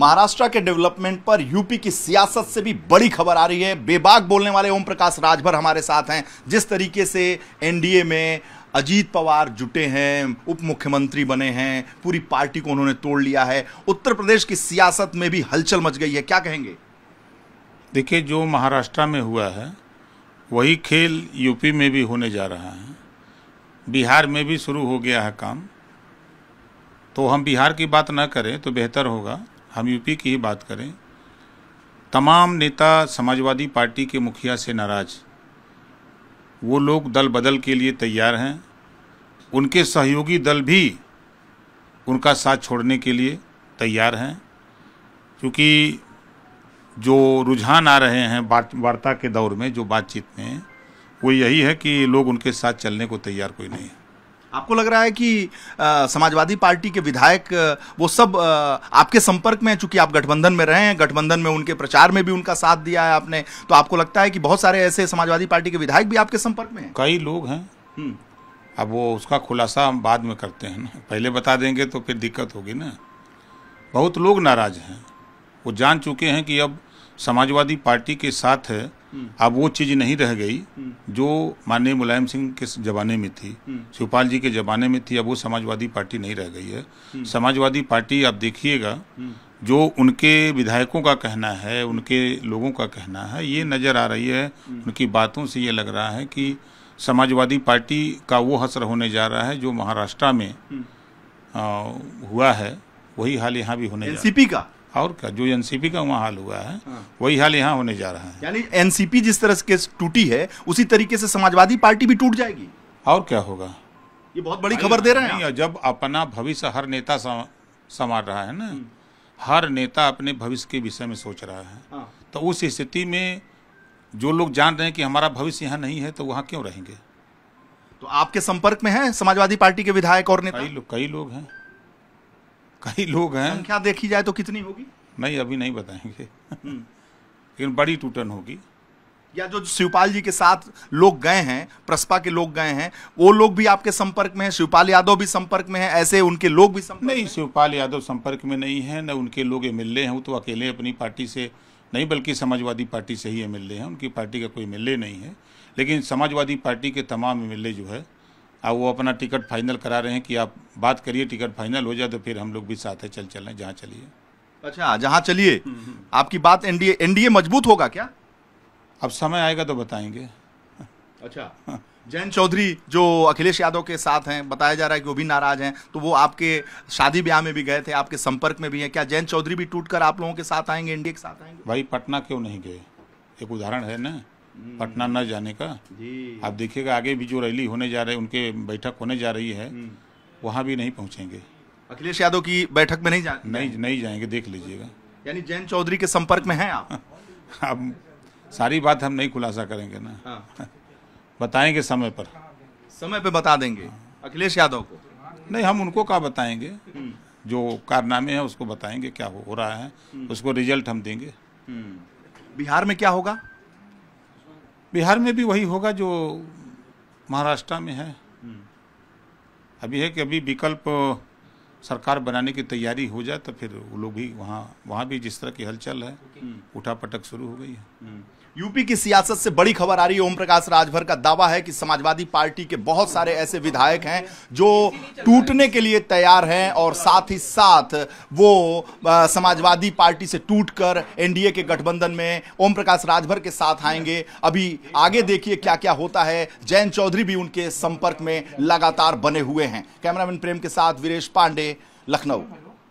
महाराष्ट्र के डेवलपमेंट पर यूपी की सियासत से भी बड़ी खबर आ रही है बेबाक बोलने वाले ओम प्रकाश राजभर हमारे साथ हैं जिस तरीके से एनडीए में अजीत पवार जुटे हैं उप मुख्यमंत्री बने हैं पूरी पार्टी को उन्होंने तोड़ लिया है उत्तर प्रदेश की सियासत में भी हलचल मच गई है क्या कहेंगे देखिए जो महाराष्ट्र में हुआ है वही खेल यूपी में भी होने जा रहा है बिहार में भी शुरू हो गया है काम तो हम बिहार की बात ना करें तो बेहतर होगा हम यूपी की ही बात करें तमाम नेता समाजवादी पार्टी के मुखिया से नाराज वो लोग दल बदल के लिए तैयार हैं उनके सहयोगी दल भी उनका साथ छोड़ने के लिए तैयार हैं क्योंकि जो रुझान आ रहे हैं वार्ता के दौर में जो बातचीत में वो यही है कि लोग उनके साथ चलने को तैयार कोई नहीं है आपको लग रहा है कि आ, समाजवादी पार्टी के विधायक वो सब आ, आपके संपर्क में चूंकि आप गठबंधन में रहे हैं गठबंधन में उनके प्रचार में भी उनका साथ दिया है आपने तो आपको लगता है कि बहुत सारे ऐसे समाजवादी पार्टी के विधायक भी आपके संपर्क में हैं कई लोग हैं हम्म। अब वो उसका खुलासा हम बाद में करते हैं ना पहले बता देंगे तो फिर दिक्कत होगी ना बहुत लोग नाराज हैं वो जान चुके हैं कि अब समाजवादी पार्टी के साथ है अब वो चीज़ नहीं रह गई हम्म। जो माननीय मुलायम सिंह के जमाने में थी हम्म। शिवपाल जी के जमाने में थी अब वो समाजवादी पार्टी नहीं रह गई है हम्म। समाजवादी पार्टी आप देखिएगा जो उनके विधायकों का कहना है उनके लोगों का कहना है ये नज़र आ रही है उनकी बातों से ये लग रहा है कि समाजवादी पार्टी का वो हसर होने जा रहा है जो महाराष्ट्र में आ, हुआ है वही हाल यहाँ भी होने एनसीपी का और क्या जो एनसीपी का वहाँ हाल हुआ है हाँ। वही हाल यहाँ होने जा रहा है यानी एनसीपी जिस तरह से टूटी है उसी तरीके से समाजवादी पार्टी भी टूट जाएगी और क्या होगा ये बहुत बड़ी खबर दे रहे हैं जब अपना भविष्य हर नेता संवार रहा है ना हम्म। हर नेता अपने भविष्य के विषय में सोच रहा है हाँ। तो उस स्थिति में जो लोग जान रहे हैं कि हमारा भविष्य यहाँ नहीं है तो वहाँ क्यों रहेंगे तो आपके संपर्क में है समाजवादी पार्टी के विधायक और नेता कई लोग कई लोग हैं कई लोग हैं संख्या देखी जाए तो कितनी होगी नहीं अभी नहीं बताएंगे हम्म। लेकिन बड़ी टूटन होगी या जो शिवपाल जी के साथ लोग गए हैं प्रसपा के लोग गए हैं वो लोग भी आपके संपर्क में हैं शिवपाल यादव भी संपर्क में हैं ऐसे उनके लोग भी संपर्क नहीं शिवपाल यादव संपर्क में नहीं है न उनके लोग एम एल हैं वो तो अकेले अपनी पार्टी से नहीं बल्कि समाजवादी पार्टी से ही एम हैं उनकी पार्टी का कोई एम नहीं है लेकिन समाजवादी पार्टी के तमाम एम जो है अब वो अपना टिकट फाइनल करा रहे हैं कि आप बात करिए टिकट फाइनल हो जाए तो फिर हम लोग भी साथ है चल चल रहे जहाँ चलिए अच्छा जहाँ चलिए हम्म, हम्म। आपकी बात एनडीए एनडीए मजबूत होगा क्या अब समय आएगा तो बताएंगे अच्छा हाँ। जैन चौधरी जो अखिलेश यादव के साथ हैं बताया जा रहा है कि वो भी नाराज हैं तो वो आपके शादी ब्याह में भी गए थे आपके संपर्क में भी हैं क्या जैन चौधरी भी टूटकर आप लोगों के साथ आएंगे एनडीए के साथ आएंगे भाई पटना क्यों नहीं गए एक उदाहरण है ना हम्म। पटना न जाने का आप देखिएगा आगे भी जो रैली होने जा रही है उनके बैठक होने जा रही है हम्म। वहाँ भी नहीं पहुँचेंगे अखिलेश यादव की बैठक में नहीं जा नहीं नहीं जाएंगे देख लीजिएगा यानी जैन चौधरी के संपर्क में हैं आप अब हाँ, सारी बात हम नहीं खुलासा करेंगे ना हाँ। बताएंगे समय पर समय पे बता देंगे अखिलेश यादव को नहीं हम उनको क्या बताएंगे हम्म। जो कारनामे हैं उसको बताएंगे क्या हो, हो रहा है उसको रिजल्ट हम देंगे बिहार में क्या होगा बिहार में भी वही होगा जो महाराष्ट्र में है हम्म। अभी है कि अभी विकल्प सरकार बनाने की तैयारी हो जाए तो फिर वो लोग भी वहाँ वहाँ भी जिस तरह की हलचल है हम्म। उठा पटक शुरू हो गई है यूपी की सियासत से बड़ी खबर आ रही है ओम प्रकाश राजभर का दावा है कि समाजवादी पार्टी के बहुत सारे ऐसे विधायक हैं जो टूटने के लिए तैयार हैं और साथ ही साथ वो समाजवादी पार्टी से टूटकर एनडीए के गठबंधन में ओम प्रकाश राजभर के साथ आएंगे अभी आगे देखिए क्या क्या होता है जैन चौधरी भी उनके संपर्क में लगातार बने हुए हैं कैमरामैन प्रेम के साथ वीरेश पांडे लखनऊ